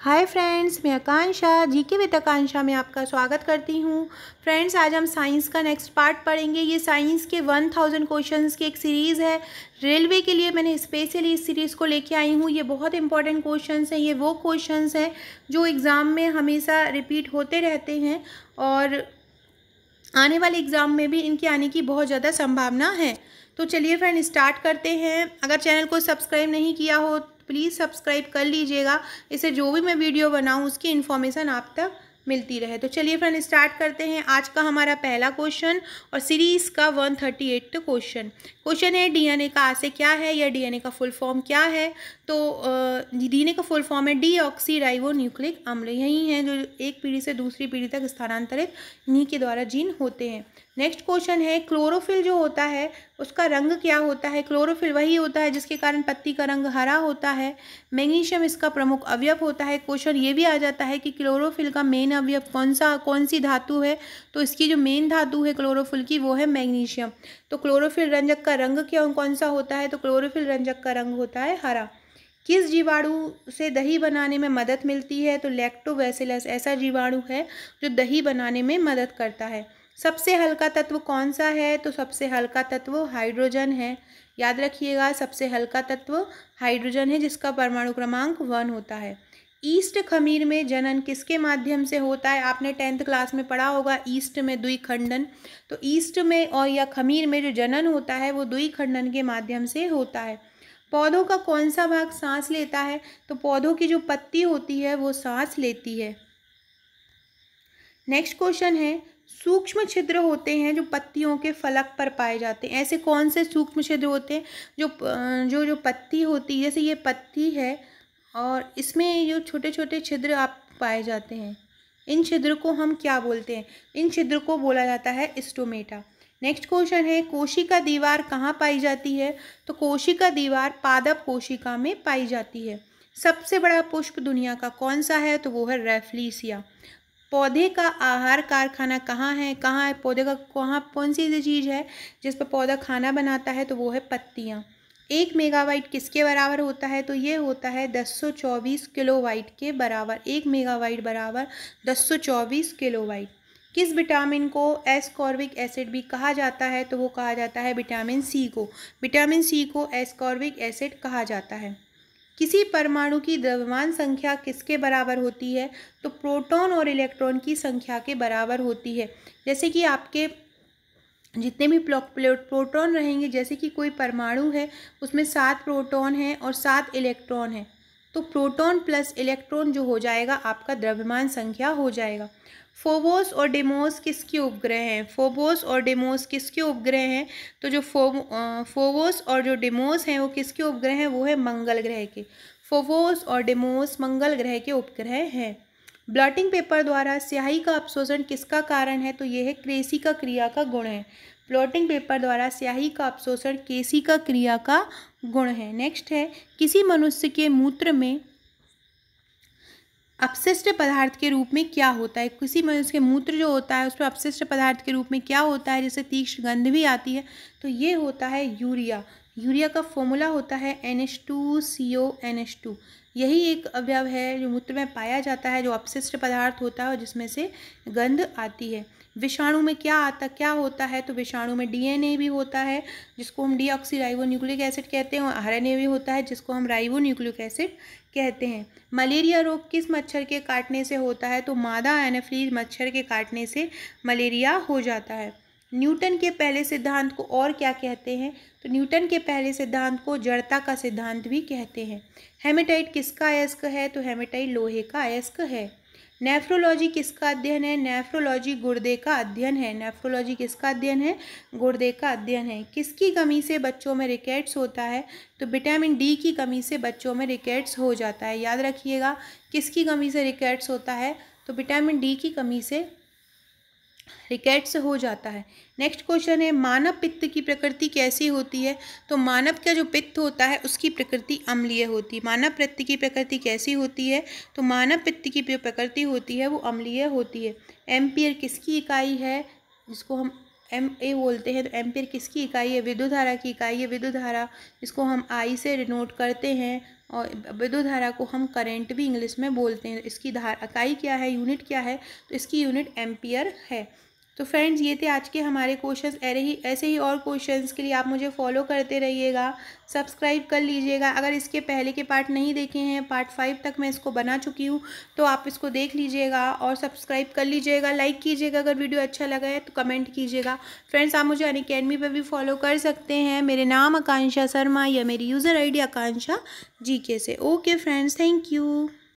hi friends मैं आकांक्षा जी के with आकांक्षा में आपका स्वागत करती हूँ फ्रेंड्स आज हम साइंस का नेक्स्ट पार्ट पढ़ेंगे ये साइंस के वन थाउजेंड क्वेश्चन की एक सीरीज़ है रेलवे के लिए मैंने स्पेशली इस सीरीज़ को लेके आई हूँ ये बहुत इंपॉर्टेंट क्वेश्चन हैं ये वो क्वेश्चन हैं जो एग्ज़ाम में हमेशा रिपीट होते रहते हैं और आने वाले एग्ज़ाम में भी इनके आने की बहुत ज़्यादा संभावना है तो चलिए फ्रेंड स्टार्ट करते हैं अगर चैनल को सब्सक्राइब नहीं किया हो प्लीज़ सब्सक्राइब कर लीजिएगा इससे जो भी मैं वीडियो बनाऊँ उसकी इन्फॉर्मेशन आप तक मिलती रहे तो चलिए फ्रेंड स्टार्ट करते हैं आज का हमारा पहला क्वेश्चन और सीरीज़ का one thirty eight question question है डीएनए का आशय क्या है या डीएनए का फुल फॉर्म क्या है तो डीएनए का फुल फॉर्म है डी ऑक्सीडाइवो न्यूक्लिक अम्ल यही हैं जो एक पीढ़ी से दूसरी पीढ़ी तक स्थानांतरित इन्हीं के द्वारा जीन होते हैं नेक्स्ट क्वेश्चन है क्लोरोफिल जो होता है उसका रंग क्या होता है क्लोरोफिल वही होता है जिसके कारण पत्ती का रंग हरा होता है मैग्नीशियम इसका प्रमुख अवयव होता है क्वेश्चन ये भी आ जाता है कि क्लोरोफिल का मेन अवयव कौन सा कौन सी धातु है तो इसकी जो मेन धातु है क्लोरोफिल की वो है मैग्नीशियम तो क्लोरोफिल रंजक का रंग क्यों कौन सा होता है तो क्लोरोफिल रंजक का रंग होता है हरा किस जीवाणु से दही बनाने में मदद मिलती है तो लैक्टोबैसिलस ऐसा जीवाणु है जो दही बनाने में मदद करता है सबसे हल्का तत्व कौन सा है तो सबसे हल्का तत्व हाइड्रोजन है याद रखिएगा सबसे हल्का तत्व हाइड्रोजन है जिसका परमाणु क्रमांक वन होता है ईस्ट खमीर में जनन किसके माध्यम से होता है आपने टेंथ क्लास में पढ़ा होगा ईस्ट में दुई खंडन तो ईस्ट में और या खमीर में जो जनन होता है वो दुई खंडन के माध्यम से होता है पौधों का कौन सा भाग सांस लेता है तो पौधों की जो पत्ती होती है वो सांस लेती है नेक्स्ट क्वेश्चन है सूक्ष्म छिद्र होते हैं जो पत्तियों के फलक पर पाए जाते हैं ऐसे कौन से सूक्ष्म छिद्र होते हैं जो जो जो पत्ती होती है जैसे ये पत्ती है और इसमें जो छोटे छोटे छिद्र आप पाए जाते हैं इन छिद्र को हम क्या बोलते हैं इन छिद्र को बोला जाता है स्टोमेटा नेक्स्ट क्वेश्चन है कोशिका दीवार कहाँ पाई जाती है तो कोशिका दीवार पादप कोशिका में पाई जाती है सबसे बड़ा पुष्प दुनिया का कौन सा है तो वो है रेफलीसिया पौधे का आहार कारखाना कहाँ है कहाँ है पौधे का कहाँ कौन सी ऐसी चीज़ है जिस पर पौधा खाना बनाता है तो वो है पत्तियाँ एक मेगावाइट किसके बराबर होता है तो ये होता है दस सौ किलो किलोवाइट के बराबर एक मेगावाइट बराबर दस सौ किलो किलोवाइट किस विटामिन को एस्कॉर्बिक एसिड भी कहा जाता है तो वो कहा जाता है विटामिन सी को विटामिन सी को एस्कॉर्बिक एसिड कहा जाता है किसी परमाणु की द्रव्यमान संख्या किसके बराबर होती है तो प्रोटॉन और इलेक्ट्रॉन की संख्या के बराबर होती है जैसे कि आपके जितने भी प्रोटॉन रहेंगे जैसे कि कोई परमाणु है उसमें सात प्रोटॉन हैं और सात इलेक्ट्रॉन हैं तो प्रोटॉन प्लस इलेक्ट्रॉन जो हो जाएगा आपका द्रव्यमान संख्या हो जाएगा फोबोस और डेमोस किसके उपग्रह हैं फोबोस और डेमोस किसके उपग्रह हैं तो जो फो फोबोस और जो डेमोस हैं वो किसके उपग्रह हैं वो है मंगल ग्रह के फोबोस और डेमोस मंगल ग्रह के उपग्रह हैं ब्लॉटिंग पेपर द्वारा स्याही का अपशोषण किसका कारण है तो ये है क्रेसी का क्रिया का गुण है प्लॉटिंग पेपर द्वारा स्याही का अपशोषण केशिका क्रिया का गुण है नेक्स्ट है किसी मनुष्य के मूत्र में अपशिष्ट पदार्थ के रूप में क्या होता है किसी मनुष्य के मूत्र जो होता है उसमें अपशिष्ट पदार्थ के रूप में क्या होता है जैसे तीक्ष्ण गंध भी आती है तो ये होता है यूरिया यूरिया का फॉर्मूला होता है N H two C O N H two यही एक अवयव है जो मूत्र में पाया जाता है जो अपशिष्ट पदार्थ होता है और जिसमें से गंध आती है विषाणु में क्या आता क्या होता है तो विषाणु में डीएनए भी होता है जिसको हम डीऑक्सीराइबो न्यूक्लिक एसिड कहते हैं और आर भी होता है जिसको हम राइबो न्यूक्लिक एसिड कहते हैं मलेरिया रोग किस मच्छर के काटने से होता है तो मादा एनाफ्लीज मच्छर के काटने से मलेरिया हो जाता है न्यूटन के पहले सिद्धांत को और क्या कहते हैं तो न्यूटन के पहले सिद्धांत को जड़ता का सिद्धांत भी कहते हैं हेमेटाइट किसका अयस्क है तो हेमेटाइट लोहे का अयस्क है नेफ्रोलॉजी किसका अध्ययन है नेफ्रोलॉजी गुर्दे का अध्ययन है नेफ्रोलॉजी किसका अध्ययन है गुर्दे का अध्ययन है किसकी कमी से बच्चों में रिकेट्स होता है तो विटामिन डी की कमी से बच्चों में रिकेट्स हो जाता है याद रखिएगा किसकी कमी से रिकेट्स होता है तो विटामिन डी की कमी से रिकेट से हो जाता है नेक्स्ट क्वेश्चन है मानव पित्त की प्रकृति कैसी होती है तो मानव का जो पित्त होता है उसकी प्रकृति अम्लीय होती है मानव पित्त की प्रकृति कैसी होती है तो मानव पित्त की जो प्रकृति होती है वो अम्लीय होती है एम्पियर किसकी इकाई है जिसको हम एम ए बोलते हैं तो एम्पियर किसकी इकाई है विद्युत धारा की इकाई है विद्युत धारा इसको हम आई से डिनोट करते हैं और विद्युत धारा को हम करेंट भी इंग्लिश में बोलते हैं इसकी धारा इकाई क्या है यूनिट क्या है तो इसकी यूनिट एम्पियर है तो फ्रेंड्स ये थे आज के हमारे क्वेश्चंस ऐसे ही ऐसे ही और क्वेश्चंस के लिए आप मुझे फॉलो करते रहिएगा सब्सक्राइब कर लीजिएगा अगर इसके पहले के पार्ट नहीं देखे हैं पार्ट फाइव तक मैं इसको बना चुकी हूँ तो आप इसको देख लीजिएगा और सब्सक्राइब कर लीजिएगा लाइक कीजिएगा अगर वीडियो अच्छा लगा है तो कमेंट कीजिएगा फ्रेंड्स आप मुझे अन अकेडमी पर भी फॉलो कर सकते हैं मेरे नाम आकांक्षा शर्मा या मेरी यूज़र आई डी आकांक्षा जी से ओके फ्रेंड्स थैंक यू